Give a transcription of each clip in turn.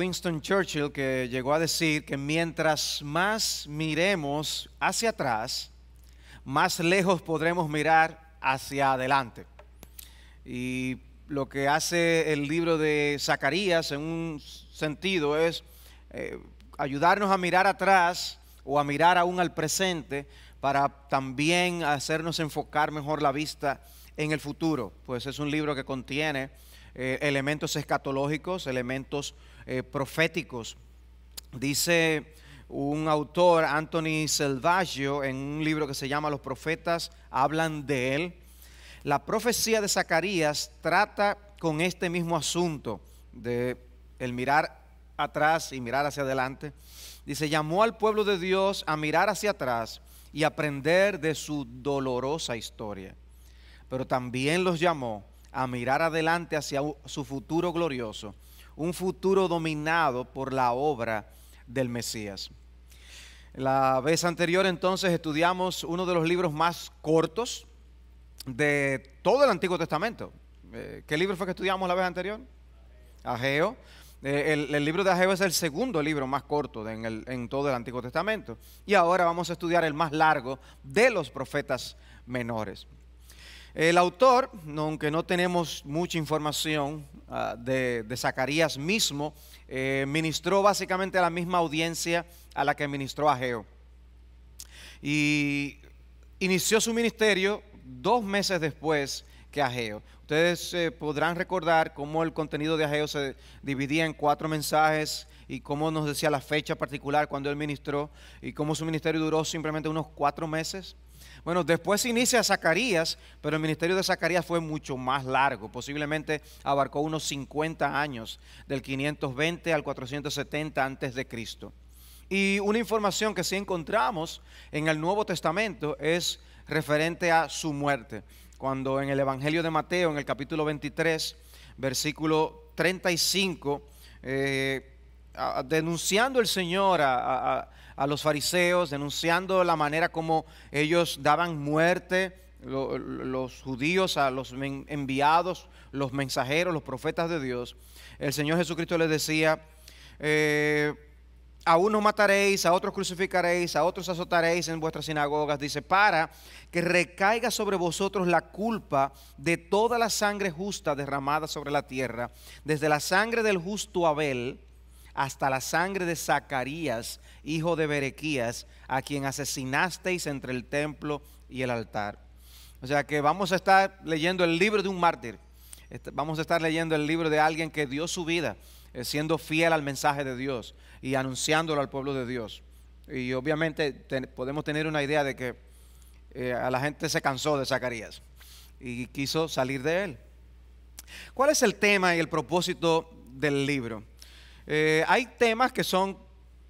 Winston Churchill que llegó a decir que mientras más miremos hacia atrás, más lejos podremos mirar hacia adelante. Y lo que hace el libro de Zacarías en un sentido es eh, ayudarnos a mirar atrás o a mirar aún al presente para también hacernos enfocar mejor la vista en el futuro, pues es un libro que contiene eh, elementos escatológicos, elementos eh, proféticos. Dice un autor, Anthony Selvaggio, en un libro que se llama Los profetas hablan de él. La profecía de Zacarías trata con este mismo asunto de el mirar atrás y mirar hacia adelante. Dice, llamó al pueblo de Dios a mirar hacia atrás y aprender de su dolorosa historia. Pero también los llamó a mirar adelante hacia su futuro glorioso un futuro dominado por la obra del Mesías. La vez anterior entonces estudiamos uno de los libros más cortos de todo el Antiguo Testamento. Eh, ¿Qué libro fue que estudiamos la vez anterior? Ageo. Eh, el, libro de Ageo es el segundo libro más corto en todo el Antiguo Testamento. Y ahora vamos a estudiar el más largo de los profetas menores. El autor, aunque no tenemos mucha información ah, de, Zacarías mismo, eh, ministró básicamente a la misma audiencia a la que ministró Ageo. Y inició su ministerio dos meses después que Ageo. Ustedes eh, podrán recordar cómo el contenido de Ageo se dividía en cuatro mensajes y cómo nos decía la fecha particular cuando él ministró y cómo su ministerio duró simplemente unos cuatro meses. Bueno, después inicia Zacarías, pero el ministerio de Zacarías fue mucho más largo, posiblemente abarcó unos 50 años, del 520 al 470 antes de Cristo. Y una información que sí encontramos en el Nuevo Testamento es referente a su muerte. Cuando en el Evangelio de Mateo, en el capítulo 23, versículo 35, eh, denunciando el Señor a, a los fariseos, denunciando la manera como ellos daban muerte los judíos a los enviados, los mensajeros, los profetas de Dios. El Señor Jesucristo les decía, eh, a unos mataréis, a otros crucificaréis, a otros azotaréis en vuestras sinagogas. Dice, para que recaiga sobre vosotros la culpa de toda la sangre justa derramada sobre la tierra, desde la sangre del justo Abel hasta la sangre de Zacarías, hijo de Berequías, a quien asesinasteis entre el templo y el altar. O sea que vamos a estar leyendo el libro de un mártir. Este, vamos a estar leyendo el libro de alguien que dio su vida eh, siendo fiel al mensaje de Dios y anunciándolo al pueblo de Dios. Y obviamente podemos tener una idea de que eh, a la gente se cansó de Zacarías y quiso salir de él. ¿Cuál es el tema y el propósito del libro? Eh, hay temas que son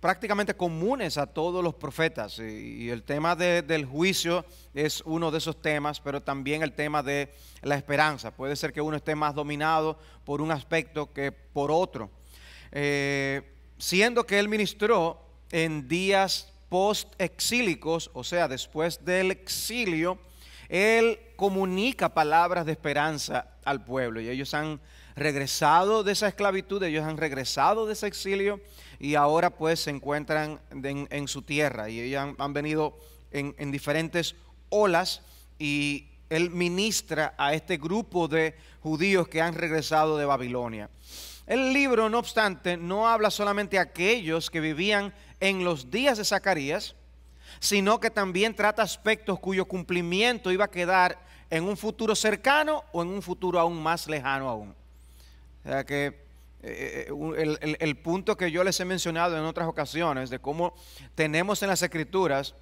prácticamente comunes a todos los profetas y, el tema del juicio es uno de esos temas, pero también el tema de la esperanza. Puede ser que uno esté más dominado por un aspecto que por otro. Eh, siendo que él ministró en días post-exílicos, o sea, después del exilio, él comunica palabras de esperanza al pueblo y ellos han regresado de esa esclavitud, ellos han regresado de ese exilio y ahora pues se encuentran en, su tierra y ellos han, venido en, diferentes olas y él ministra a este grupo de judíos que han regresado de Babilonia. El libro, no obstante, no habla solamente a aquellos que vivían en los días de Zacarías, sino que también trata aspectos cuyo cumplimiento iba a quedar en un futuro cercano o en un futuro aún más lejano aún. O sea que eh, eh, eh, el, punto que yo les he mencionado en otras ocasiones de cómo tenemos en las escrituras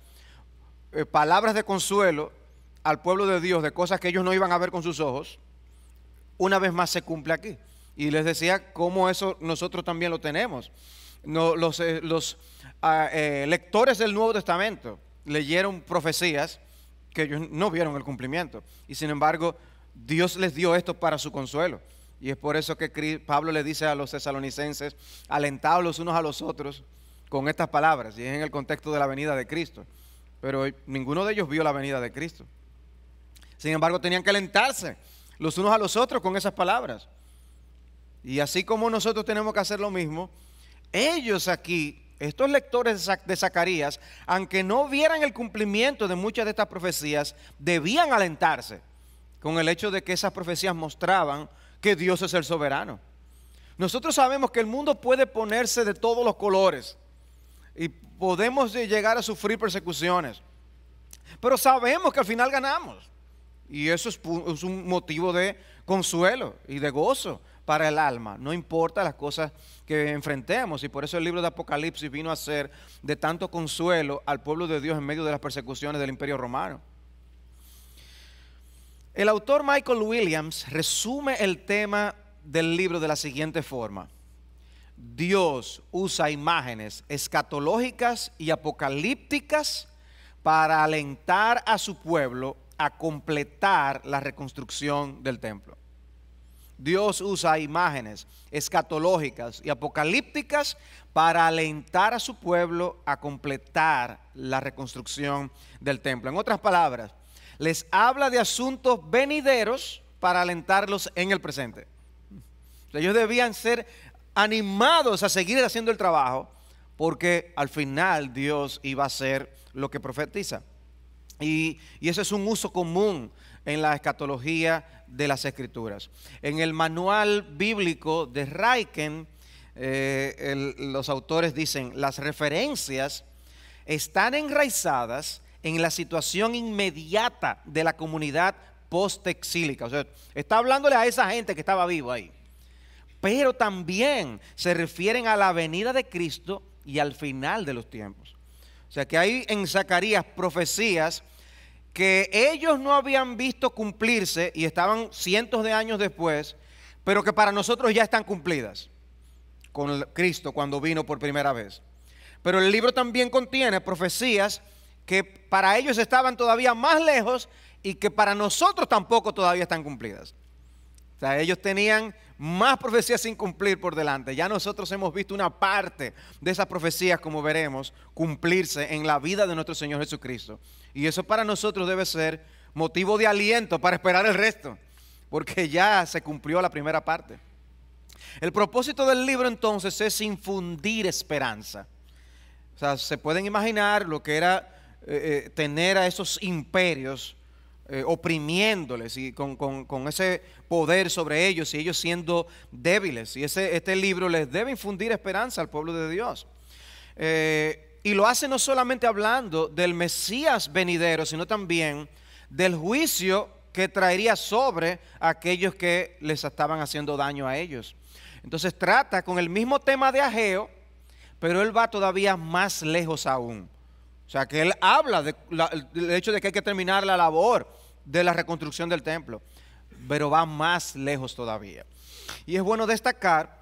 palabras de consuelo al pueblo de Dios de cosas que ellos no iban a ver con sus ojos, una vez más se cumple aquí. Y les decía cómo eso nosotros también lo tenemos. los, ah, lectores del Nuevo Testamento leyeron profecías que ellos no vieron el cumplimiento. Y sin embargo, Dios les dio esto para su consuelo. Y es por eso que Pablo le dice a los tesalonicenses, alentados unos a los otros con estas palabras, y es en el contexto de la venida de Cristo. Pero ninguno de ellos vio la venida de Cristo. Sin embargo, tenían que alentarse los unos a los otros con esas palabras. Y así como nosotros tenemos que hacer lo mismo, ellos aquí, estos lectores de Zacarías, aunque no vieran el cumplimiento de muchas de estas profecías, debían alentarse con el hecho de que esas profecías mostraban que Dios es el soberano. Nosotros sabemos que el mundo puede ponerse de todos los colores y podemos llegar a sufrir persecuciones, pero sabemos que al final ganamos. Y eso es, un motivo de consuelo y de gozo para el alma, no importa las cosas que enfrentemos. Y por eso el libro de Apocalipsis vino a ser de tanto consuelo al pueblo de Dios en medio de las persecuciones del imperio romano. El autor Michael Williams resume el tema del libro de la siguiente forma. Dios usa imágenes escatológicas y apocalípticas para alentar a su pueblo a completar la reconstrucción del templo. Dios usa imágenes escatológicas y apocalípticas para alentar a su pueblo a completar la reconstrucción del templo. En otras palabras, les habla de asuntos venideros para alentarlos en el presente. ellos debían ser animados a seguir haciendo el trabajo porque al final Dios iba a hacer lo que profetiza. Y, eso ese es un uso común en la escatología de las escrituras. En el manual bíblico de Raiken, eh, los autores dicen, las referencias están enraizadas en la situación inmediata de la comunidad postexílica. O sea, está hablándole a esa gente que estaba viva ahí. Pero también se refieren a la venida de Cristo y al final de los tiempos. O sea que hay en Zacarías profecías que ellos no habían visto cumplirse y estaban cientos de años después, pero que para nosotros ya están cumplidas con Cristo cuando vino por primera vez. Pero el libro también contiene profecías que para ellos estaban todavía más lejos y que para nosotros tampoco todavía están cumplidas. O sea, ellos tenían más profecías sin cumplir por delante. Ya nosotros hemos visto una parte de esas profecías, como veremos, cumplirse en la vida de nuestro Señor Jesucristo. Y eso para nosotros debe ser motivo de aliento para esperar el resto, porque ya se cumplió la primera parte. El propósito del libro entonces es infundir esperanza. O sea, se pueden imaginar lo que era eh, eh, tener a esos imperios eh, oprimiéndoles y con, ese poder sobre ellos y ellos siendo débiles. Y ese, este libro les debe infundir esperanza al pueblo de Dios. y lo hace no solamente hablando del Mesías venidero, sino también del juicio que traería sobre aquellos que les estaban haciendo daño a ellos. Entonces trata con el mismo tema de Ageo, pero él va todavía más lejos aún. O sea, que él habla del hecho de que hay que terminar la labor de la reconstrucción del templo, pero va más lejos todavía. Y es bueno destacar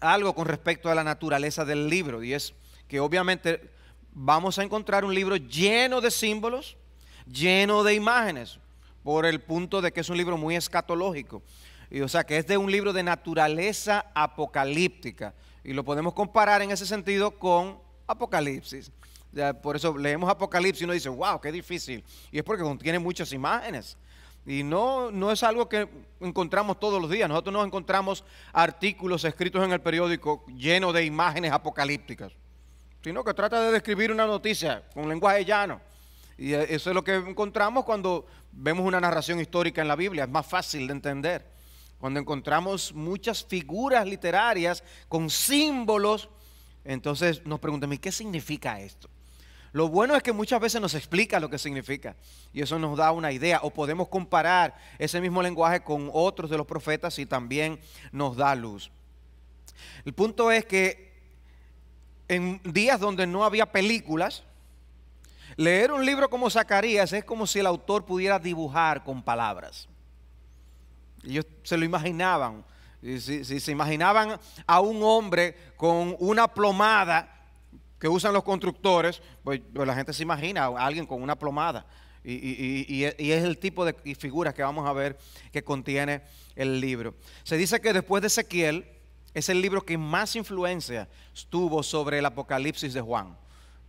algo con respecto a la naturaleza del libro, y es que obviamente vamos a encontrar un libro lleno de símbolos, lleno de imágenes, por el punto de que es un libro muy escatológico. Y, o sea, que es de un libro de naturaleza apocalíptica. Y lo podemos comparar en ese sentido con Apocalipsis. Por eso leemos Apocalipsis y uno dice, wow, qué difícil. Y es porque contiene muchas imágenes. Y no, no es algo que encontramos todos los días. Nosotros no encontramos artículos escritos en el periódico llenos de imágenes apocalípticas, sino que trata de describir una noticia con lenguaje llano. Y e, eso es lo que encontramos cuando vemos una narración histórica en la Biblia. Es más fácil de entender. Cuando encontramos muchas figuras literarias con símbolos, entonces nos preguntan ¿y qué significa esto? Lo bueno es que muchas veces nos explica lo que significa y eso nos da una idea o podemos comparar ese mismo lenguaje con otros de los profetas y también nos da luz. El punto es que en días donde no había películas, leer un libro como Zacarías es como si el autor pudiera dibujar con palabras. Ellos se lo imaginaban. Si, se imaginaban a un hombre con una plomada que usan los constructores, pues, pues, la gente se imagina a alguien con una plomada. Y, es el tipo de figuras que vamos a ver que contiene el libro. Se dice que después de Ezequiel es el libro que más influencia tuvo sobre el Apocalipsis de Juan,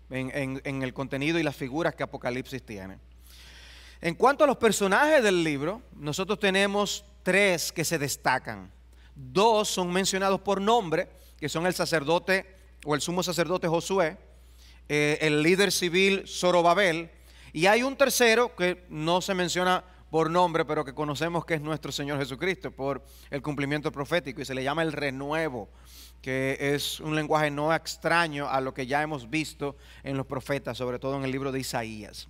en, en el contenido y las figuras que Apocalipsis tiene. En cuanto a los personajes del libro, nosotros tenemos tres que se destacan. Dos son mencionados por nombre, que son el sacerdote o el sumo sacerdote Josué, eh, el líder civil Zorobabel, y hay un tercero que no se menciona por nombre, pero que conocemos que es nuestro Señor Jesucristo por el cumplimiento profético, y se le llama el renuevo, que es un lenguaje no extraño a lo que ya hemos visto en los profetas, sobre todo en el libro de Isaías.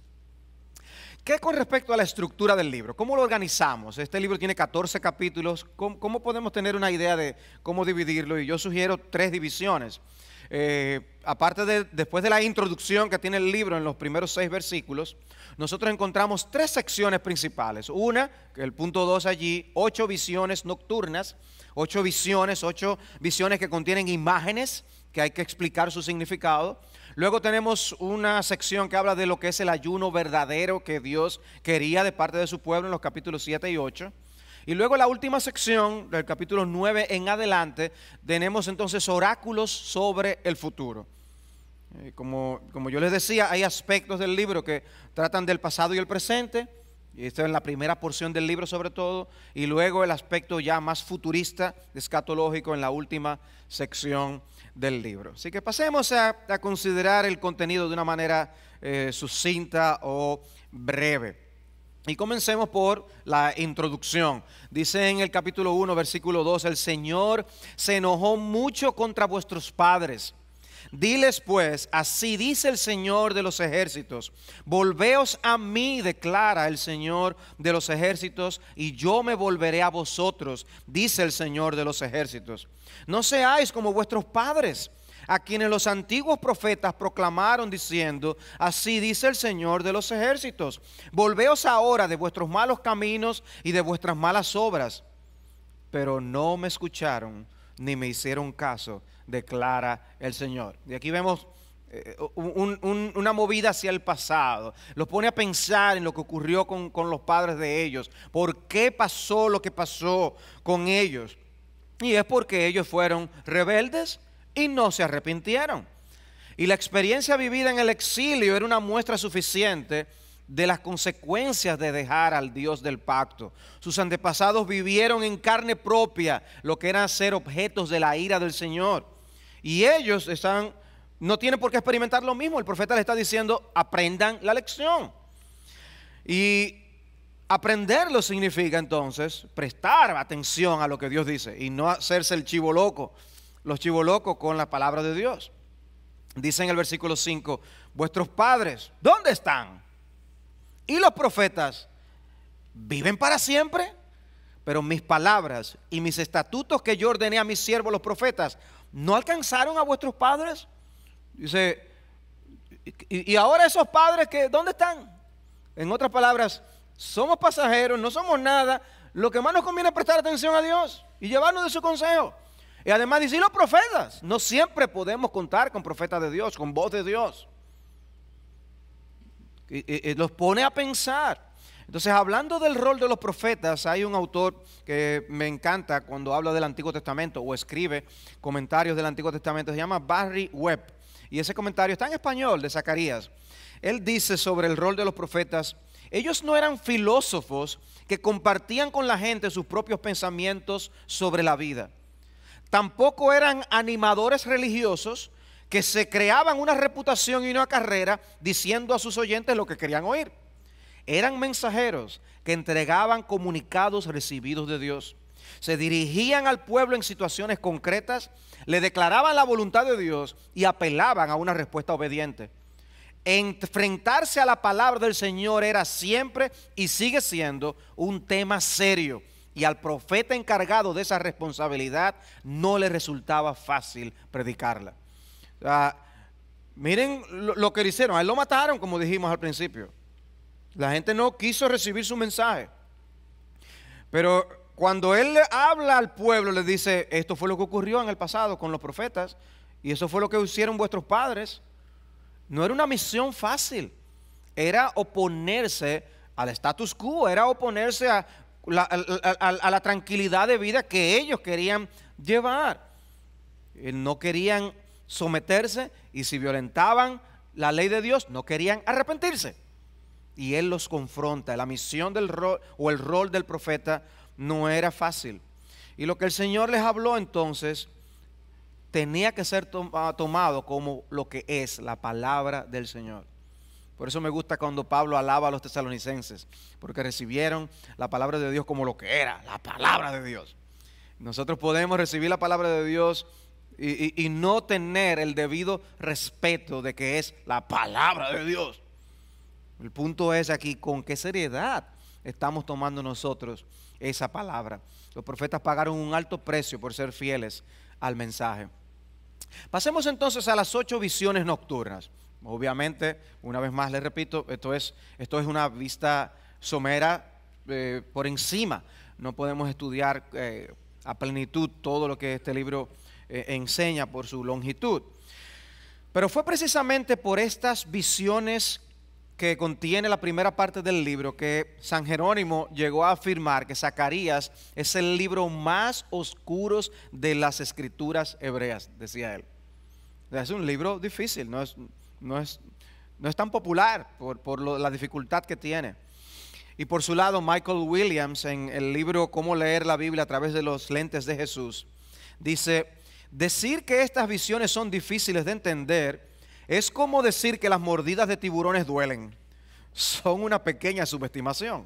¿Qué con respecto a la estructura del libro? ¿Cómo lo organizamos? Este libro tiene 14 capítulos. cómo podemos tener una idea de cómo dividirlo? Y yo sugiero tres divisiones. Eh, aparte de, después de la introducción que tiene el libro en los primeros seis versículos, nosotros encontramos tres secciones principales. Una, el punto dos allí, ocho visiones nocturnas, ocho visiones, ocho visiones que contienen imágenes que hay que explicar su significado. Luego tenemos una sección que habla de lo que es el ayuno verdadero que Dios quería de parte de su pueblo en los capítulos 7 y 8. Y luego la última sección, del capítulo 9 en adelante, tenemos entonces oráculos sobre el futuro. Eh, como, como yo les decía, hay aspectos del libro que tratan del pasado y el presente. Y esto es la primera porción del libro sobre todo, y luego el aspecto ya más futurista, escatológico, en la última sección del libro. Así que pasemos a, considerar el contenido de una manera eh, sucinta o breve. Y comencemos por la introducción. Dice en el capítulo 1, versículo 2, el Señor se enojó mucho contra vuestros padres. Diles pues, así dice el Señor de los ejércitos, volveos a mí, declara el Señor de los ejércitos, y yo me volveré a vosotros, dice el Señor de los ejércitos. No seáis como vuestros padres a quienes los antiguos profetas proclamaron diciendo, así dice el Señor de los ejércitos, volveos ahora de vuestros malos caminos y de vuestras malas obras. Pero no me escucharon ni me hicieron caso, declara el Señor. Y aquí vemos eh, una movida hacia el pasado. Los pone a pensar en lo que ocurrió con, con, los padres de ellos. ¿Por qué pasó lo que pasó con ellos? Y es porque ellos fueron rebeldes y no se arrepintieron. Y la experiencia vivida en el exilio era una muestra suficiente de las consecuencias de dejar al Dios del pacto. Sus antepasados vivieron en carne propia lo que era ser objetos de la ira del Señor. Y ellos están, no tienen por qué experimentar lo mismo. El profeta le está diciendo, aprendan la lección. Y aprenderlo significa entonces prestar atención a lo que Dios dice y no hacerse el chivo loco los chivolocos con la palabra de Dios. Dice en el versículo 5, vuestros padres, ¿dónde están? Y los profetas, ¿viven para siempre? Pero mis palabras y mis estatutos que yo ordené a mis siervos los profetas, ¿no alcanzaron a vuestros padres? Dice, y, ahora esos padres que, ¿dónde están? En otras palabras, somos pasajeros, no somos nada. Lo que más nos conviene es prestar atención a Dios y llevarnos de su consejo. Y además dice, los profetas? No siempre podemos contar con profetas de Dios, con voz de Dios. los pone a pensar. Entonces, hablando del rol de los profetas, hay un autor que me encanta cuando habla del Antiguo Testamento o escribe comentarios del Antiguo Testamento, se llama Barry Webb. Y ese comentario está en español de Zacarías. Él dice sobre el rol de los profetas, ellos no eran filósofos que compartían con la gente sus propios pensamientos sobre la vida tampoco eran animadores religiosos que se creaban una reputación y una carrera diciendo a sus oyentes lo que querían oír. Eran mensajeros que entregaban comunicados recibidos de Dios. Se dirigían al pueblo en situaciones concretas, le declaraban la voluntad de Dios y apelaban a una respuesta obediente. Enfrentarse a la palabra del Señor era siempre y sigue siendo un tema serio y al profeta encargado de esa responsabilidad no le resultaba fácil predicarla. miren lo, que le hicieron, a él lo mataron como dijimos al principio. La gente no quiso recibir su mensaje. Pero cuando él habla al pueblo, le dice, esto fue lo que ocurrió en el pasado con los profetas y eso fue lo que hicieron vuestros padres. No era una misión fácil, era oponerse al status quo, era oponerse a a, la tranquilidad de vida que ellos querían llevar. Eh, no querían someterse y si violentaban la ley de Dios, no querían arrepentirse. Y Él los confronta. La misión del rol o el rol del profeta no era fácil. Y lo que el Señor les habló entonces tenía que ser tomado como lo que es la palabra del Señor. Por eso me gusta cuando Pablo alaba a los tesalonicenses, porque recibieron la palabra de Dios como lo que era, la palabra de Dios. Nosotros podemos recibir la palabra de Dios y, no tener el debido respeto de que es la palabra de Dios. El punto es aquí con qué seriedad estamos tomando nosotros esa palabra. Los profetas pagaron un alto precio por ser fieles al mensaje. Pasemos entonces a las ocho visiones nocturnas. Obviamente, una vez más le repito, esto es, esto es una vista somera eh, por encima. No podemos estudiar eh, a plenitud todo lo que este libro eh, enseña por su longitud. Pero fue precisamente por estas visiones que contiene la primera parte del libro que San Jerónimo llegó a afirmar que Zacarías es el libro más oscuro de las escrituras hebreas, decía él. Es un libro difícil, no es, no es, tan popular por, la dificultad que tiene. Y por su lado, Michael Williams, en el libro Cómo leer la Biblia a través de los lentes de Jesús, dice, decir que estas visiones son difíciles de entender es como decir que las mordidas de tiburones duelen. Son una pequeña subestimación.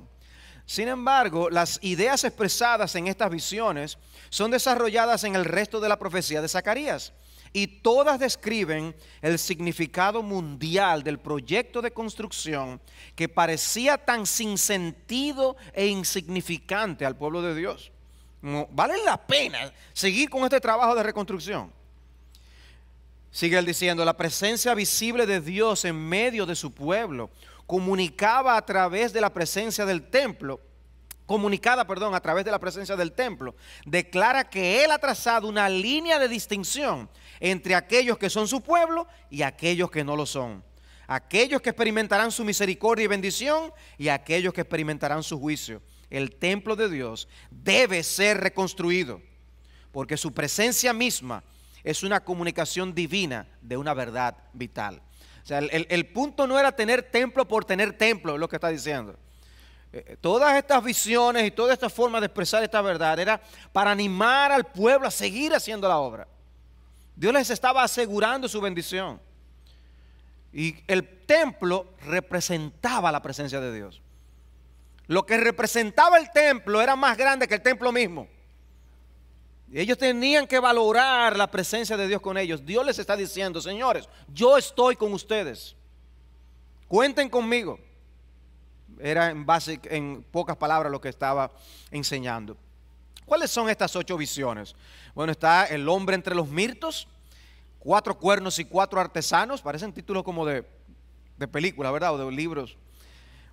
Sin embargo, las ideas expresadas en estas visiones son desarrolladas en el resto de la profecía de Zacarías y todas describen el significado mundial del proyecto de construcción que parecía tan sin sentido e insignificante al pueblo de Dios. ¿Vale la pena seguir con este trabajo de reconstrucción? Sigue él diciendo, la presencia visible de Dios en medio de su pueblo comunicaba a través de la presencia del templo comunicada, perdón, a través de la presencia del templo, declara que él ha trazado una línea de distinción entre aquellos que son su pueblo y aquellos que no lo son. Aquellos que experimentarán su misericordia y bendición y aquellos que experimentarán su juicio. El templo de Dios debe ser reconstruido porque su presencia misma es una comunicación divina de una verdad vital. O sea, el, el punto no era tener templo por tener templo, es lo que está diciendo. Eh, eh, todas estas visiones y todas estas formas de expresar esta verdad era para animar al pueblo a seguir haciendo la obra. Dios les estaba asegurando su bendición. Y el templo representaba la presencia de Dios. Lo que representaba el templo era más grande que el templo mismo. Ellos tenían que valorar la presencia de Dios con ellos. Dios les está diciendo, señores, yo estoy con ustedes. Cuenten conmigo. Era en pocas palabras, lo que estaba enseñando. ¿Cuáles son estas ocho visiones? Bueno, está el hombre entre los mirtos, cuatro cuernos y cuatro artesanos, parecen títulos como de, de película, ¿verdad? O de libros.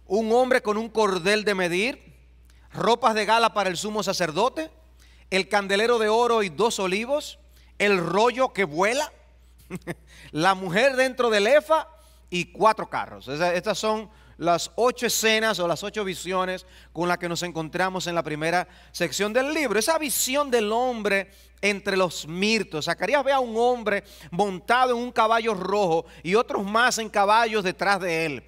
Un hombre con un cordel de medir, ropas de gala para el sumo sacerdote, el candelero de oro y dos olivos, el rollo que vuela, la mujer dentro del efa y cuatro carros. Estas son las ocho escenas o las ocho visiones con las que nos encontramos en la primera sección del libro. Esa visión del hombre entre los mirtos. Zacarías ve a un hombre montado en un caballo rojo y otros más en caballos detrás de él.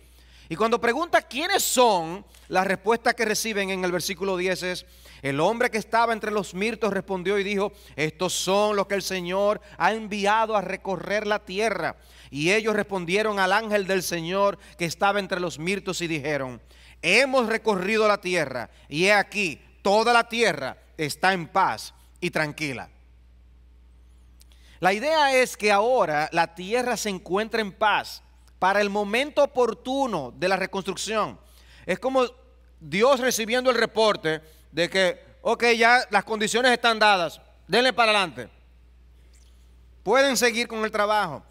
Y cuando pregunta quiénes son, la respuesta que reciben en el versículo 10 es, el hombre que estaba entre los mirtos respondió y dijo, estos son los que el Señor ha enviado a recorrer la tierra. Y ellos respondieron al ángel del Señor que estaba entre los mirtos y dijeron, hemos recorrido la tierra y he aquí, toda la tierra está en paz y tranquila. La idea es que ahora la tierra se encuentra en paz para el momento oportuno de la reconstrucción. Es como Dios recibiendo el reporte de que, ok, ya las condiciones están dadas, denle para adelante. Pueden seguir con el trabajo.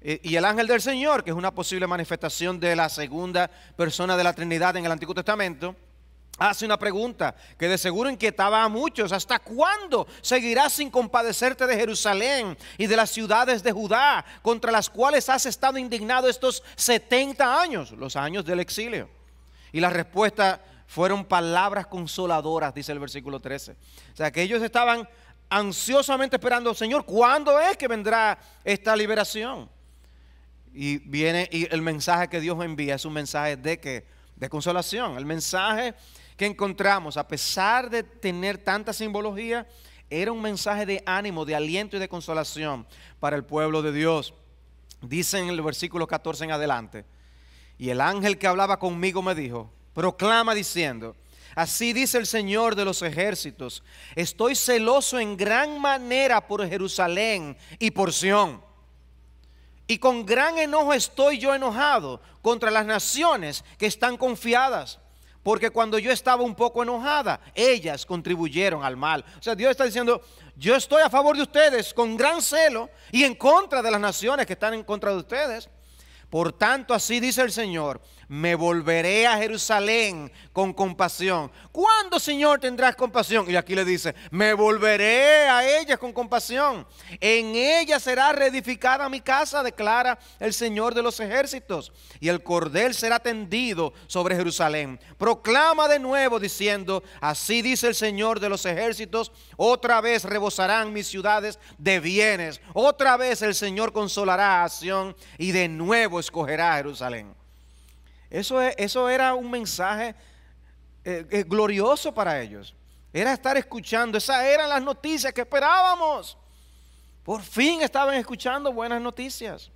Eh, y el ángel del Señor, que es una posible manifestación de la segunda persona de la Trinidad en el Antiguo Testamento, hace una pregunta que de seguro inquietaba a muchos. ¿Hasta cuándo seguirás sin compadecerte de Jerusalén y de las ciudades de Judá contra las cuales has estado indignado estos 70 años, los años del exilio? Y la respuesta fueron palabras consoladoras, dice el versículo 13. O sea, que ellos estaban ansiosamente esperando, Señor, ¿cuándo es que vendrá esta liberación? Y viene y el mensaje que Dios envía es un mensaje de que de consolación, el mensaje que encontramos a pesar de tener tanta simbología, era un mensaje de ánimo, de aliento y de consolación para el pueblo de Dios. Dice en el versículo 14 en adelante, y el ángel que hablaba conmigo me dijo, proclama diciendo, así dice el Señor de los ejércitos, estoy celoso en gran manera por Jerusalén y por Sión. Y con gran enojo estoy yo enojado contra las naciones que están confiadas. Porque cuando yo estaba un poco enojada, ellas contribuyeron al mal. O sea, Dios está diciendo, yo estoy a favor de ustedes con gran celo y en contra de las naciones que están en contra de ustedes. Por tanto, así dice el Señor, me volveré a Jerusalén con compasión. ¿Cuándo, Señor, tendrás compasión? Y aquí le dice, me volveré a ellas con compasión. En ella será reedificada mi casa, declara el Señor de los ejércitos. Y el cordel será tendido sobre Jerusalén. Proclama de nuevo diciendo, así dice el Señor de los ejércitos, otra vez rebosarán mis ciudades de bienes. Otra vez el Señor consolará a Sion y de nuevo escogerá a Jerusalén. Eso, era un mensaje eh, eh, glorioso para ellos. Era estar escuchando. Esas eran las noticias que esperábamos. Por fin estaban escuchando buenas noticias.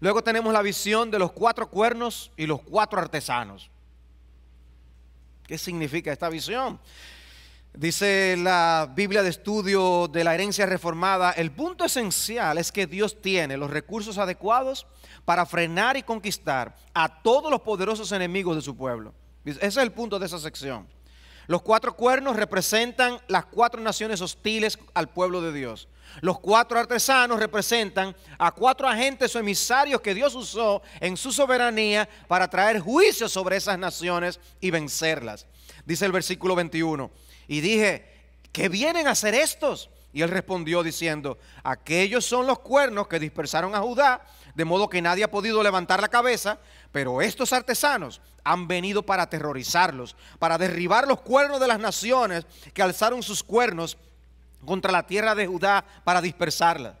Luego tenemos la visión de los cuatro cuernos y los cuatro artesanos. ¿Qué significa esta visión? Dice la Biblia de estudio de la herencia reformada, el punto esencial es que Dios tiene los recursos adecuados para frenar y conquistar a todos los poderosos enemigos de su pueblo. Ese es el punto de esa sección. Los cuatro cuernos representan las cuatro naciones hostiles al pueblo de Dios. Los cuatro artesanos representan a cuatro agentes o emisarios que Dios usó en su soberanía para traer juicio sobre esas naciones y vencerlas. Dice el versículo 21. Y dije, ¿qué vienen a hacer estos? Y él respondió diciendo, aquellos son los cuernos que dispersaron a Judá, de modo que nadie ha podido levantar la cabeza, pero estos artesanos han venido para aterrorizarlos, para derribar los cuernos de las naciones que alzaron sus cuernos contra la tierra de Judá para dispersarla.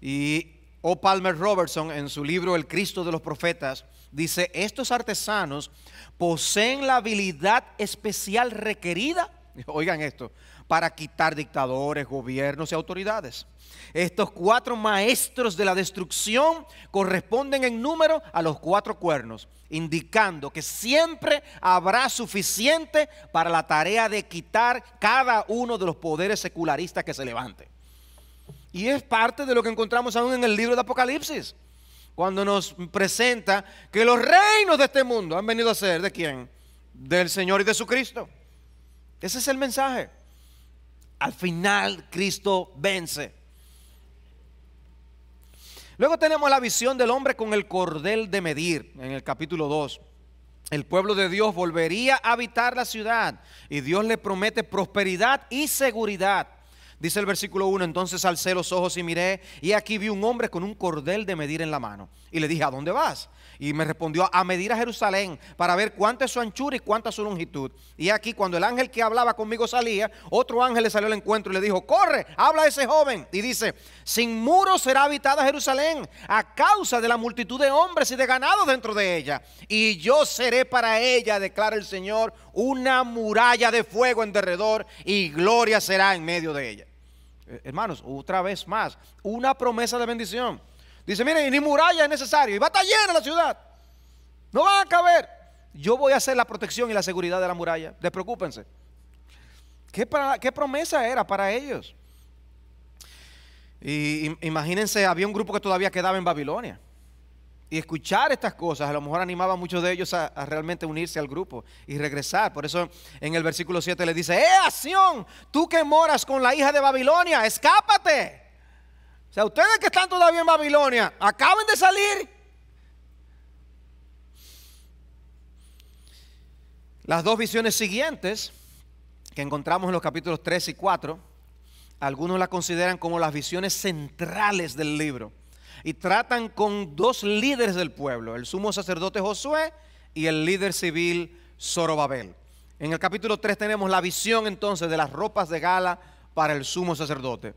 Y O. Palmer Robertson, en su libro El Cristo de los Profetas, Dice, estos artesanos poseen la habilidad especial requerida, oigan esto, para quitar dictadores, gobiernos y autoridades. Estos cuatro maestros de la destrucción corresponden en número a los cuatro cuernos, indicando que siempre habrá suficiente para la tarea de quitar cada uno de los poderes secularistas que se levante. Y es parte de lo que encontramos aún en el libro de Apocalipsis cuando nos presenta que los reinos de este mundo han venido a ser de quién? Del Señor y de su Cristo. Ese es el mensaje. Al final Cristo vence. Luego tenemos la visión del hombre con el cordel de medir en el capítulo 2. El pueblo de Dios volvería a habitar la ciudad y Dios le promete prosperidad y seguridad. Dice el versículo 1, entonces alcé los ojos y miré, y aquí vi un hombre con un cordel de medir en la mano. Y le dije, ¿a dónde vas? Y me respondió, a medir a Jerusalén para ver cuánta es su anchura y cuánta es su longitud. Y aquí cuando el ángel que hablaba conmigo salía, otro ángel le salió al encuentro y le dijo, corre, habla a ese joven. Y dice, sin muro será habitada Jerusalén a causa de la multitud de hombres y de ganado dentro de ella. Y yo seré para ella, declara el Señor, una muralla de fuego en derredor y gloria será en medio de ella. Eh, hermanos, otra vez más, una promesa de bendición. Dice, miren, ni muralla es necesario. Y va a estar llena la ciudad. No van a caber. Yo voy a hacer la protección y la seguridad de la muralla. Despreocúpense. ¿Qué, para, qué promesa era para ellos? Y imagínense, había un grupo que todavía quedaba en Babilonia. Y escuchar estas cosas a lo mejor animaba a muchos de ellos a, realmente unirse al grupo y regresar. Por eso en el versículo 7 le dice, ¡Eh, acción! Tú que moras con la hija de Babilonia, escápate. O sea, ustedes que están todavía en Babilonia, acaben de salir. Las dos visiones siguientes que encontramos en los capítulos 3 y 4, algunos las consideran como las visiones centrales del libro y tratan con dos líderes del pueblo, el sumo sacerdote Josué y el líder civil Zorobabel. En el capítulo 3 tenemos la visión entonces de las ropas de gala para el sumo sacerdote.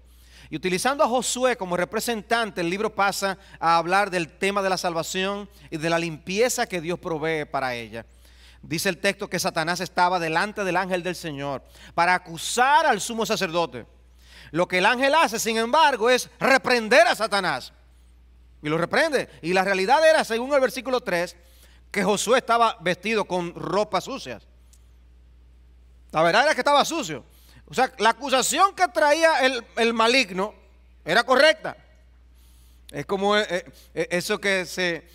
Y utilizando a Josué como representante, el libro pasa a hablar del tema de la salvación y de la limpieza que Dios provee para ella. Dice el texto que Satanás estaba delante del ángel del Señor para acusar al sumo sacerdote. Lo que el ángel hace, sin embargo, es reprender a Satanás. Y lo reprende. Y la realidad era, según el versículo 3, que Josué estaba vestido con ropas sucias. La verdad era que estaba sucio. O sea, la acusación que traía el, maligno era correcta. Es como eh, eh, eh, eso que se,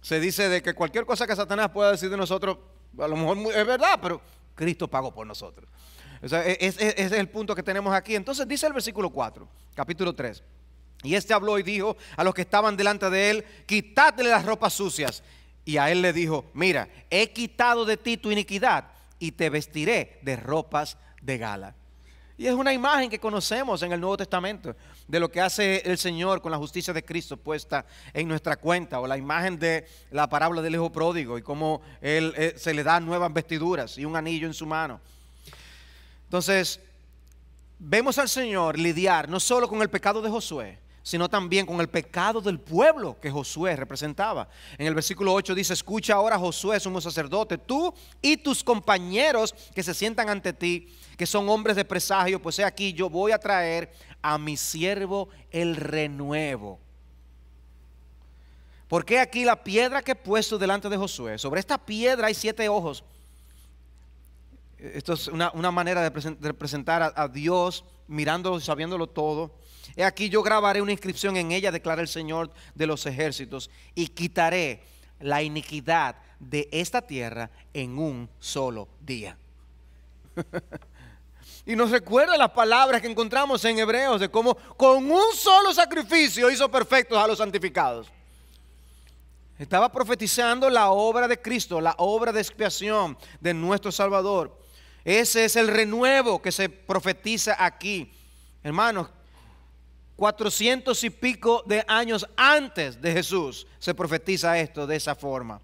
se dice de que cualquier cosa que Satanás pueda decir de nosotros, a lo mejor es verdad, pero Cristo pagó por nosotros. O sea, e, ese es el punto que tenemos aquí. Entonces dice el versículo 4, capítulo 3. Y este habló y dijo a los que estaban delante de él, quitadle las ropas sucias. Y a él le dijo, mira, he quitado de ti tu iniquidad y te vestiré de ropas de gala. Y es una imagen que conocemos en el Nuevo Testamento de lo que hace el Señor con la justicia de Cristo puesta en nuestra cuenta, o la imagen de la parábola del Hijo Pródigo y cómo él, eh, se le da nuevas vestiduras y un anillo en su mano. Entonces, vemos al Señor lidiar no solo con el pecado de Josué, sino también con el pecado del pueblo que Josué representaba. En el versículo 8 dice, escucha ahora Josué, sumo sacerdote, tú y tus compañeros que se sientan ante ti, que son hombres de presagio, pues he aquí, yo voy a traer a mi siervo el renuevo. Porque aquí la piedra que he puesto delante de Josué, sobre esta piedra hay siete ojos esto es una, manera de, presentar a, Dios mirándolo y sabiéndolo todo. He aquí yo grabaré una inscripción en ella, declara el Señor de los ejércitos, y quitaré la iniquidad de esta tierra en un solo día. y nos recuerda las palabras que encontramos en Hebreos de cómo con un solo sacrificio hizo perfectos a los santificados. Estaba profetizando la obra de Cristo, la obra de expiación de nuestro Salvador. Ese es el renuevo que se profetiza aquí. Hermanos, cuatrocientos y pico de años antes de Jesús se profetiza esto de esa forma.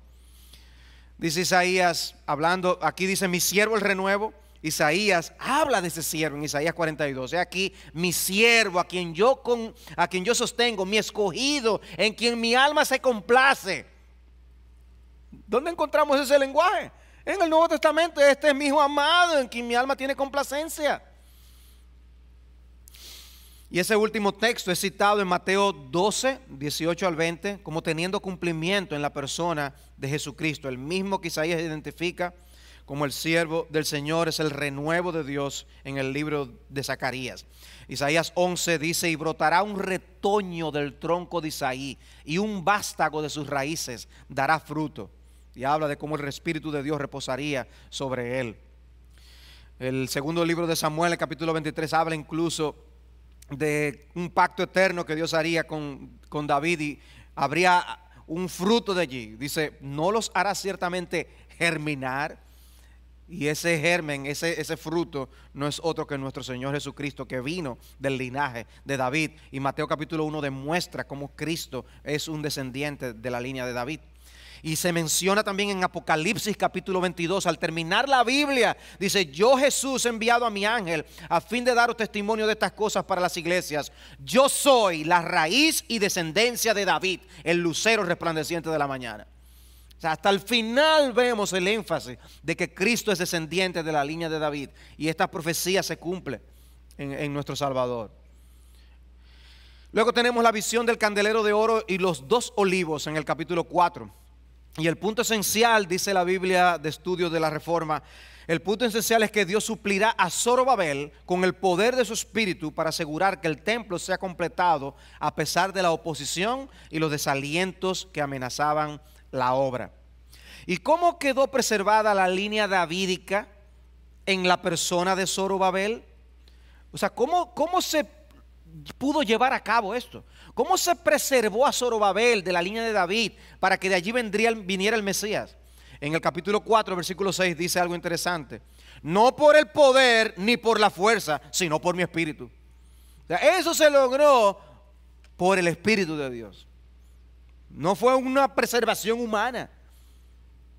Dice Isaías, hablando, aquí dice, mi siervo el renuevo. Isaías habla de ese siervo en Isaías 42. He aquí mi siervo, a quien yo con, a quien yo sostengo, mi escogido, en quien mi alma se complace. ¿Dónde encontramos ese lenguaje? En el Nuevo Testamento, este es mi hijo amado en quien mi alma tiene complacencia. Y ese último texto es citado en Mateo 12, 18 al 20, como teniendo cumplimiento en la persona de Jesucristo, el mismo que Isaías identifica como el siervo del Señor, es el renuevo de Dios en el libro de Zacarías. Isaías 11 dice, y brotará un retoño del tronco de Isaí, y un vástago de sus raíces dará fruto y habla de cómo el Espíritu de Dios reposaría sobre él. El segundo libro de Samuel, capítulo 23, habla incluso de un pacto eterno que Dios haría con, David y habría un fruto de allí. Dice, no los hará ciertamente germinar. Y ese germen, ese, ese fruto, no es otro que nuestro Señor Jesucristo, que vino del linaje de David. Y Mateo capítulo 1 demuestra cómo Cristo es un descendiente de la línea de David. Y se menciona también en Apocalipsis capítulo 22, al terminar la Biblia, dice, yo Jesús he enviado a mi ángel a fin de daros testimonio de estas cosas para las iglesias. Yo soy la raíz y descendencia de David, el lucero resplandeciente de la mañana. O sea, hasta el final vemos el énfasis de que Cristo es descendiente de la línea de David y esta profecía se cumple en, en nuestro Salvador. Luego tenemos la visión del candelero de oro y los dos olivos en el capítulo 4. Y el punto esencial, dice la Biblia de Estudios de la Reforma, el punto esencial es que Dios suplirá a Zorobabel con el poder de su espíritu para asegurar que el templo sea completado a pesar de la oposición y los desalientos que amenazaban la obra. ¿Y cómo quedó preservada la línea davídica en la persona de Zorobabel? O sea, ¿cómo, cómo se pudo llevar a cabo esto? ¿Cómo se preservó a Zorobabel de la línea de David para que de allí vendría, viniera el Mesías? En el capítulo 4, versículo 6 dice algo interesante. No por el poder ni por la fuerza, sino por mi espíritu. eso se logró por el espíritu de Dios. No fue una preservación humana.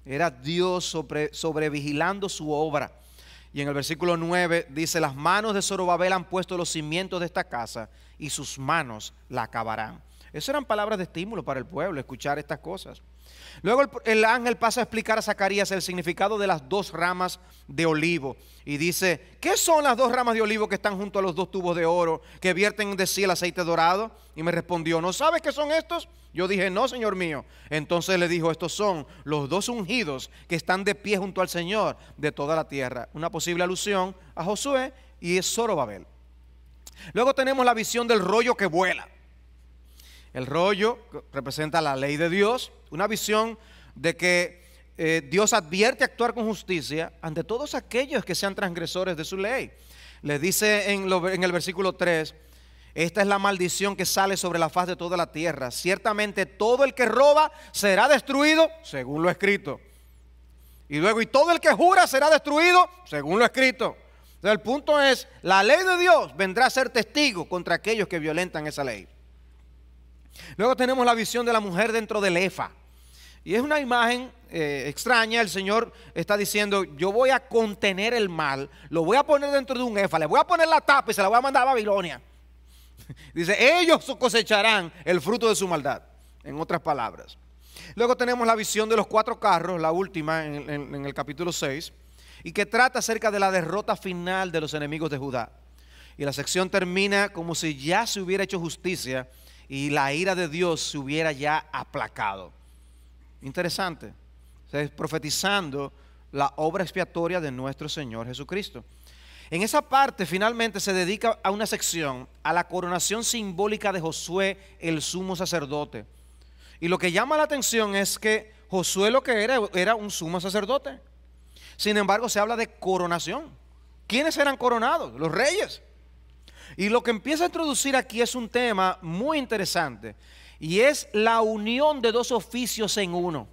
Era Dios sobre, sobrevigilando su obra. Y en el versículo 9 dice, las manos de Zorobabel han puesto los cimientos de esta casa y sus manos la acabarán. Esas eran palabras de estímulo para el pueblo, escuchar estas cosas. Luego el, ángel pasa a explicar a Zacarías el significado de las dos ramas de olivo y dice, ¿qué son las dos ramas de olivo que están junto a los dos tubos de oro que vierten de sí el aceite dorado? Y me respondió, ¿no sabes qué son estos? Yo dije, no, Señor mío. Entonces le dijo, estos son los dos ungidos que están de pie junto al Señor de toda la tierra. Una posible alusión a Josué y Zorobabel. Luego tenemos la visión del rollo que vuela. El rollo representa la ley de Dios, una visión de que eh, Dios advierte actuar con justicia ante todos aquellos que sean transgresores de su ley. Le dice en, en el versículo 3, esta es la maldición que sale sobre la faz de toda la tierra. Ciertamente todo el que roba será destruido, según lo escrito. Y luego, y todo el que jura será destruido, según lo escrito. Entonces, el punto es, la ley de Dios vendrá a ser testigo contra aquellos que violentan esa ley. Luego tenemos la visión de la mujer dentro del Efa. Y es una imagen eh, extraña. El Señor está diciendo, yo voy a contener el mal, lo voy a poner dentro de un Efa, le voy a poner la tapa y se la voy a mandar a Babilonia. Dice, ellos cosecharán el fruto de su maldad, en otras palabras. Luego tenemos la visión de los cuatro carros, la última en, el capítulo 6, y que trata acerca de la derrota final de los enemigos de Judá. Y la sección termina como si ya se hubiera hecho justicia y la ira de Dios se hubiera ya aplacado. Interesante. es profetizando la obra expiatoria de nuestro Señor Jesucristo. En esa parte finalmente se dedica a una sección, a la coronación simbólica de Josué, el sumo sacerdote. Y lo que llama la atención es que Josué lo que era era un sumo sacerdote. Sin embargo, se habla de coronación. ¿Quiénes eran coronados? Los reyes. Y lo que empieza a introducir aquí es un tema muy interesante y es la unión de dos oficios en uno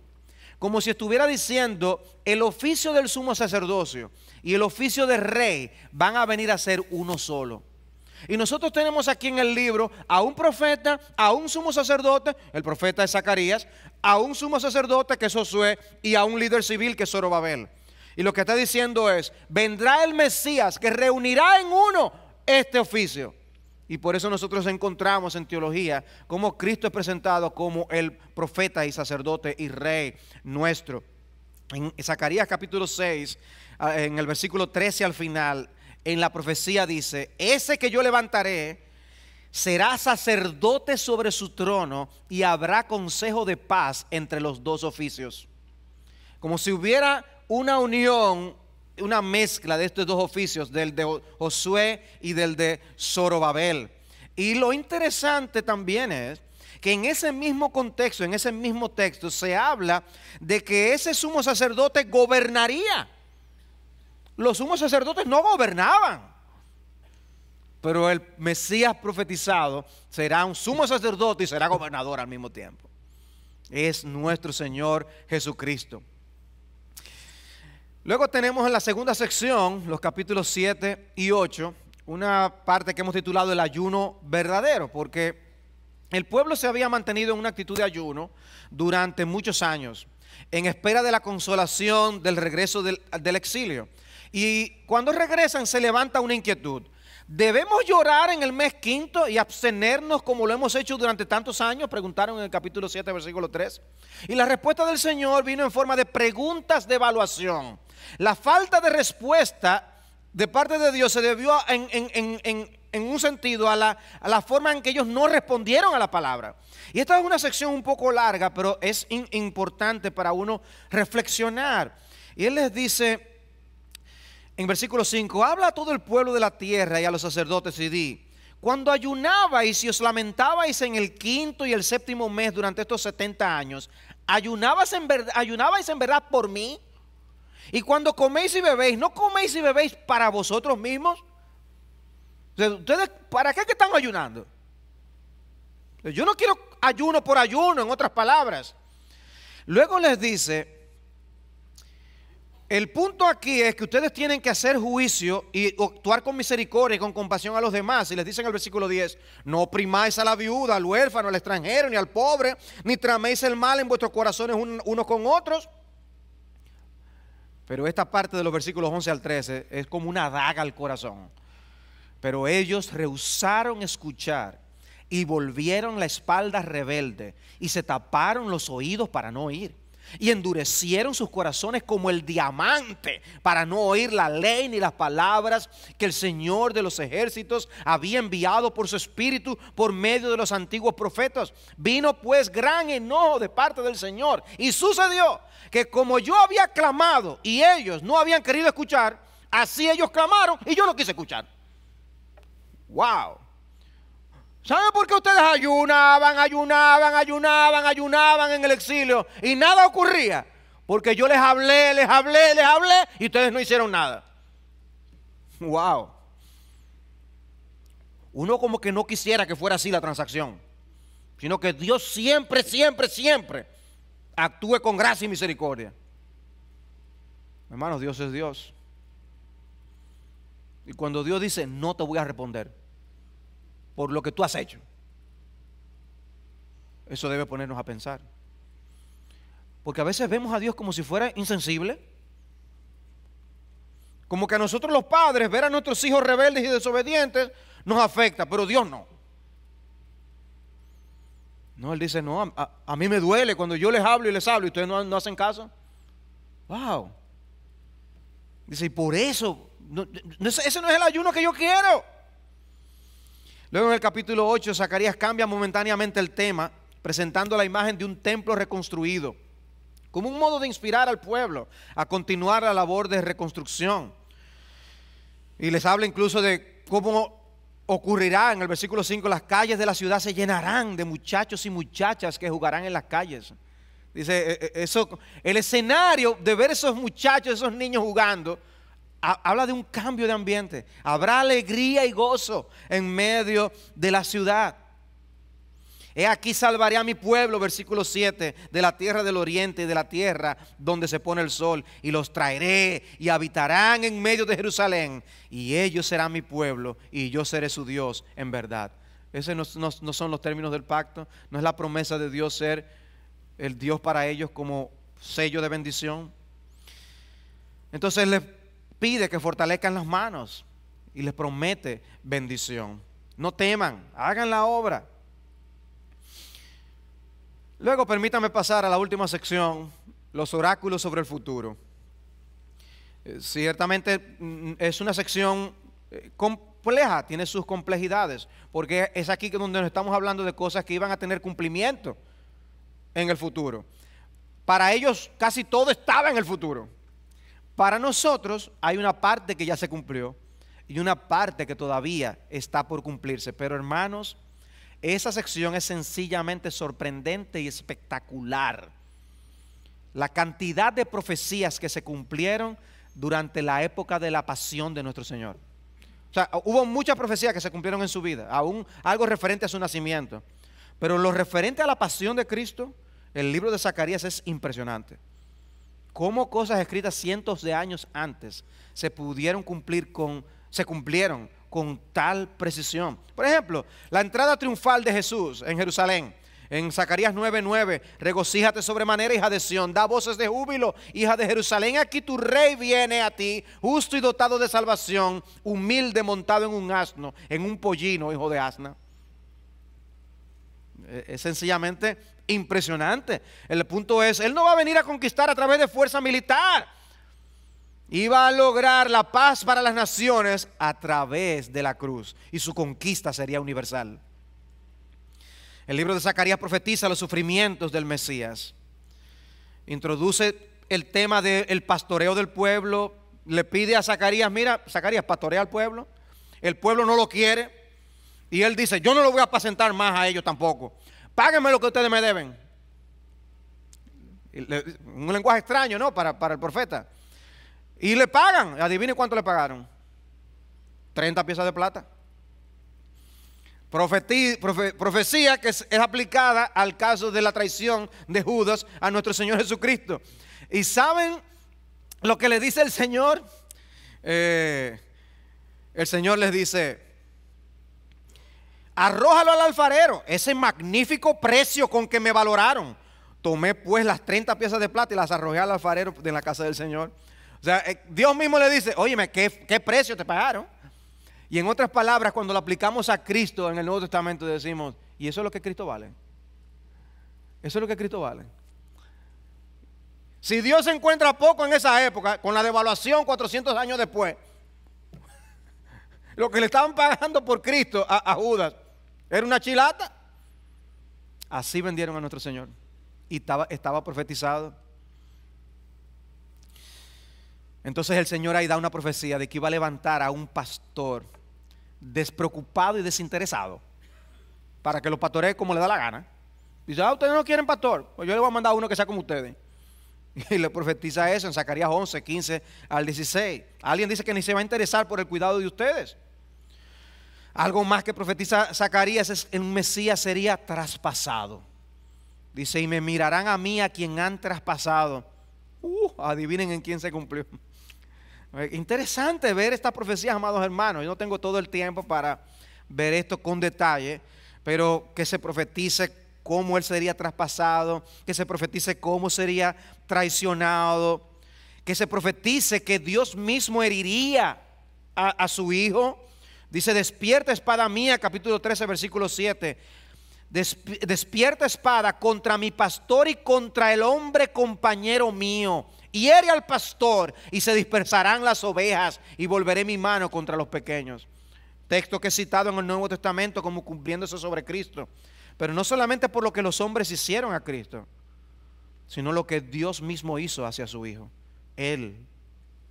como si estuviera diciendo, el oficio del sumo sacerdocio y el oficio de rey van a venir a ser uno solo. Y nosotros tenemos aquí en el libro a un profeta, a un sumo sacerdote, el profeta de Zacarías, a un sumo sacerdote que es Josué y a un líder civil que es Zorobabel. Y lo que está diciendo es, vendrá el Mesías que reunirá en uno este oficio y por eso nosotros encontramos en teología cómo Cristo es presentado como el profeta y sacerdote y rey nuestro. En Zacarías capítulo 6, ah, en el versículo 13 al final, en la profecía dice, ese que yo levantaré será sacerdote sobre su trono y habrá consejo de paz entre los dos oficios. Como si hubiera una unión una mezcla de estos dos oficios, del de Josué y del de Zorobabel. Y lo interesante también es que en ese mismo contexto, en ese mismo texto, se habla de que ese sumo sacerdote gobernaría. Los sumos sacerdotes no gobernaban. Pero el Mesías profetizado será un sumo sacerdote y será gobernador al mismo tiempo. Es nuestro Señor Jesucristo. Luego tenemos en la segunda sección, los capítulos 7 y 8, una parte que hemos titulado el ayuno verdadero, porque el pueblo se había mantenido en una actitud de ayuno durante muchos años, en espera de la consolación del regreso del, exilio. Y cuando regresan se levanta una inquietud. ¿Debemos llorar en el mes quinto y abstenernos como lo hemos hecho durante tantos años? Preguntaron en el capítulo 7, versículo 3. Y la respuesta del Señor vino en forma de preguntas de evaluación. La falta de respuesta de parte de Dios se debió en, un sentido a la, forma en que ellos no respondieron a la palabra. Y esta es una sección un poco larga, pero es importante para uno reflexionar. Y Él les dice, en versículo 5, habla a todo el pueblo de la tierra y a los sacerdotes y di, cuando ayunabais y os lamentabais en el quinto y el séptimo mes durante estos 70 años, ayunabais en, verdad, en verdad por mí. Y cuando coméis y bebéis, no coméis y bebéis para vosotros mismos. ¿Ustedes para qué que están ayunando? Yo no quiero ayuno por ayuno, en otras palabras. Luego les dice, el punto aquí es que ustedes tienen que hacer juicio y actuar con misericordia y con compasión a los demás. Y les dicen en el versículo 10, no oprimáis a la viuda, al huérfano, al extranjero, ni al pobre, ni traméis el mal en vuestros corazones unos con otros. Pero esta parte de los versículos 11 al 13 es como una daga al corazón. Pero ellos rehusaron escuchar y volvieron la espalda rebelde y se taparon los oídos para no oír y endurecieron sus corazones como el diamante para no oír la ley ni las palabras que el Señor de los ejércitos había enviado por su espíritu por medio de los antiguos profetas. Vino pues gran enojo de parte del Señor y sucedió que como yo había clamado y ellos no habían querido escuchar, así ellos clamaron y yo no quise escuchar. Wow. ¿Saben por qué ustedes ayunaban, ayunaban, ayunaban, ayunaban en el exilio y nada ocurría? Porque yo les hablé, les hablé, les hablé y ustedes no hicieron nada. Wow. Uno como que no quisiera que fuera así la transacción, sino que Dios siempre, siempre, siempre actúe con gracia y misericordia. Hermanos, Dios es Dios. Y cuando Dios dice, no te voy a responder, por lo que tú has hecho. Eso debe ponernos a pensar. Porque a veces vemos a Dios como si fuera insensible. Como que a nosotros los padres ver a nuestros hijos rebeldes y desobedientes nos afecta, pero Dios no. No, Él dice, no, a, mí me duele cuando yo les hablo y les hablo y ustedes no, hacen caso. Wow. Dice, y por eso, ese no es el ayuno que yo quiero. Luego en el capítulo 8, Zacarías cambia momentáneamente el tema, presentando la imagen de un templo reconstruido, como un modo de inspirar al pueblo a continuar la labor de reconstrucción. Y les habla incluso de cómo ocurrirá en el versículo 5, las calles de la ciudad se llenarán de muchachos y muchachas que jugarán en las calles. Dice, e, e, eso, el escenario de ver esos muchachos, esos niños jugando, habla de un cambio de ambiente. Habrá alegría y gozo en medio de la ciudad. He aquí salvaré a mi pueblo, versículo 7, de la tierra del oriente y de la tierra donde se pone el sol, y los traeré y habitarán en medio de Jerusalén, y ellos serán mi pueblo, y yo seré su Dios en verdad. Esos no, son los términos del pacto, no es la promesa de Dios ser el Dios para ellos como sello de bendición. Entonces les pide que fortalezcan las manos y les promete bendición. No teman, hagan la obra. Luego permítame pasar a la última sección, los oráculos sobre el futuro. Eh, ciertamente mm, es una sección eh, compleja, tiene sus complejidades, porque es aquí donde nos estamos hablando de cosas que iban a tener cumplimiento en el futuro. Para ellos casi todo estaba en el futuro. Para nosotros hay una parte que ya se cumplió y una parte que todavía está por cumplirse. Pero hermanos, esa sección es sencillamente sorprendente y espectacular. La cantidad de profecías que se cumplieron durante la época de la pasión de nuestro Señor. O sea, hubo muchas profecías que se cumplieron en su vida, aún algo referente a su nacimiento. Pero lo referente a la pasión de Cristo, el libro de Zacarías es impresionante cómo cosas escritas cientos de años antes se pudieron cumplir con, se cumplieron con tal precisión. Por ejemplo, la entrada triunfal de Jesús en Jerusalén. En Zacarías 9:9, regocíjate sobremanera, hija de Sión, da voces de júbilo, hija de Jerusalén. Aquí tu rey viene a ti, justo y dotado de salvación, humilde, montado en un asno, en un pollino, hijo de asna. Eh, es sencillamente impresionante. El punto es, Él no va a venir a conquistar a través de fuerza militar. Y va a lograr la paz para las naciones a través de la cruz. Y su conquista sería universal. El libro de Zacarías profetiza los sufrimientos del Mesías. Introduce el tema del pastoreo del pueblo. Le pide a Zacarías, mira, Zacarías, pastorea al pueblo. El pueblo no lo quiere. Y él dice, yo no lo voy a apacentar más a ellos tampoco. Páguenme lo que ustedes me deben. Un lenguaje extraño, ¿no? Para, el profeta. Y le pagan. adivinen cuánto le pagaron. 30 piezas de plata. profecía que es, aplicada al caso de la traición de Judas a nuestro Señor Jesucristo. ¿Y saben lo que le dice el Señor? Eh, el Señor les dice, Arrójalo al alfarero, ese magnífico precio con que me valoraron. Tomé pues las 30 piezas de plata y las arrojé al alfarero de la casa del Señor. O sea, eh, Dios mismo le dice, óyeme, ¿qué, precio te pagaron? Y en otras palabras, cuando lo aplicamos a Cristo en el Nuevo Testamento decimos, y eso es lo que Cristo vale. Eso es lo que Cristo vale. Si Dios se encuentra poco en esa época, con la devaluación 400 años después, lo que le estaban pagando por Cristo a Judas, era una chilata. Así vendieron a nuestro Señor. Y estaba, estaba profetizado. Entonces el Señor ahí da una profecía de que iba a levantar a un pastor despreocupado y desinteresado para que lo pastoree como le da la gana. Dice, ah, ustedes no quieren pastor, pues yo le voy a mandar uno que sea como ustedes. Y le profetiza eso en Zacarías 11, 15 al 16. Alguien dice que ni se va a interesar por el cuidado de ustedes. Algo más que profetiza Zacarías es el un Mesías sería traspasado. Dice, y me mirarán a mí a quien han traspasado. Uh, adivinen en quién se cumplió. Eh, interesante ver estas profecías, amados hermanos. Yo no tengo todo el tiempo para ver esto con detalle, pero que se profetice cómo él sería traspasado, que se profetice cómo sería traicionado, que se profetice que Dios mismo heriría a, a su hijo Dice, despierta espada mía, capítulo 13, versículo 7. despierta espada contra mi pastor y contra el hombre compañero mío. Hiere al pastor y se dispersarán las ovejas y volveré mi mano contra los pequeños. Texto que es citado en el Nuevo Testamento como cumpliéndose sobre Cristo. Pero no solamente por lo que los hombres hicieron a Cristo, sino lo que Dios mismo hizo hacia su Hijo. Él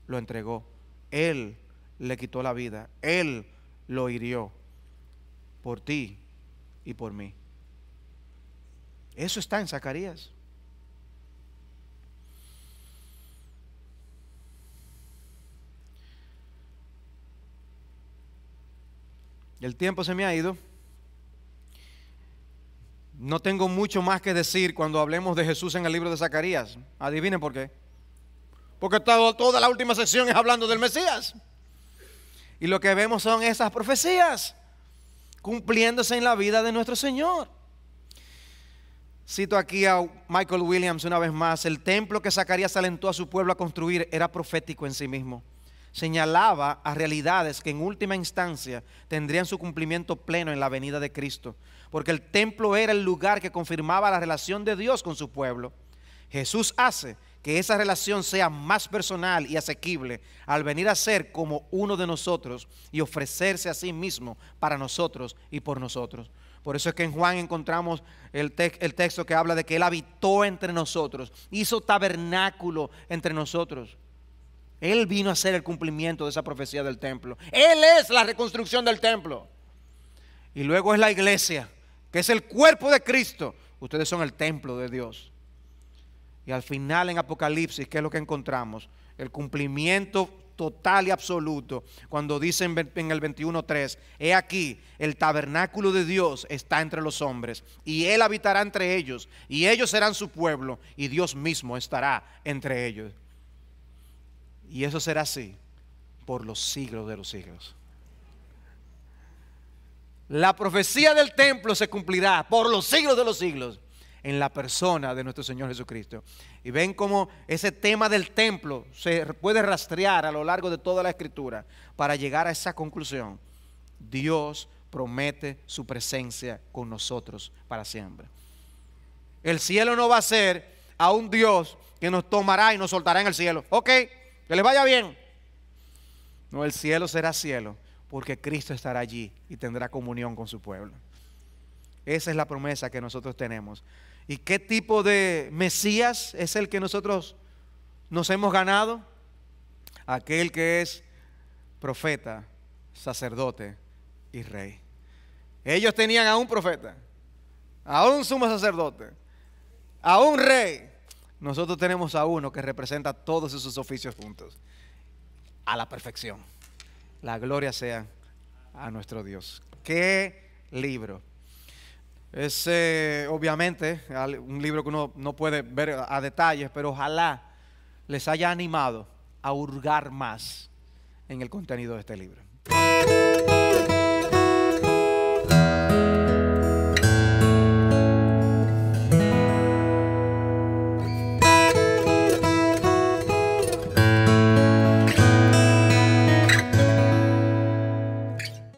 lo entregó. Él le quitó la vida. Él lo hirió por ti y por mí. Eso está en Zacarías. El tiempo se me ha ido. No tengo mucho más que decir cuando hablemos de Jesús en el libro de Zacarías. Adivinen por qué. Porque toda la última sección es hablando del Mesías. Y lo que vemos son esas profecías cumpliéndose en la vida de nuestro Señor. Cito aquí a Michael Williams una vez más, el templo que Zacarías alentó a su pueblo a construir era profético en sí mismo. Señalaba a realidades que en última instancia tendrían su cumplimiento pleno en la venida de Cristo, porque el templo era el lugar que confirmaba la relación de Dios con su pueblo. Jesús hace que esa relación sea más personal y asequible al venir a ser como uno de nosotros y ofrecerse a sí mismo para nosotros y por nosotros. Por eso es que en Juan encontramos el, texto que habla de que Él habitó entre nosotros, hizo tabernáculo entre nosotros. Él vino a ser el cumplimiento de esa profecía del templo. Él es la reconstrucción del templo. Y luego es la iglesia, que es el cuerpo de Cristo. Ustedes son el templo de Dios. Y al final en Apocalipsis, ¿qué es lo que encontramos? El cumplimiento total y absoluto. Cuando dice en el 21.3, he aquí, el tabernáculo de Dios está entre los hombres, y Él habitará entre ellos, y ellos serán su pueblo, y Dios mismo estará entre ellos. Y eso será así por los siglos de los siglos. La profecía del templo se cumplirá por los siglos de los siglos en la persona de nuestro Señor Jesucristo. Y ven cómo ese tema del templo se puede rastrear a lo largo de toda la escritura para llegar a esa conclusión. Dios promete su presencia con nosotros para siempre. El cielo no va a ser a un Dios que nos tomará y nos soltará en el cielo. Ok, que les vaya bien. No, el cielo será cielo porque Cristo estará allí y tendrá comunión con su pueblo. Esa es la promesa que nosotros tenemos. ¿Y qué tipo de Mesías es el que nosotros nos hemos ganado? Aquel que es profeta, sacerdote y rey. Ellos tenían a un profeta, a un sumo sacerdote, a un rey. Nosotros tenemos a uno que representa todos esos oficios juntos, a la perfección. La gloria sea a nuestro Dios. Qué libro. Es eh, obviamente un libro que uno no puede ver a, a detalles, pero ojalá les haya animado a hurgar más en el contenido de este libro.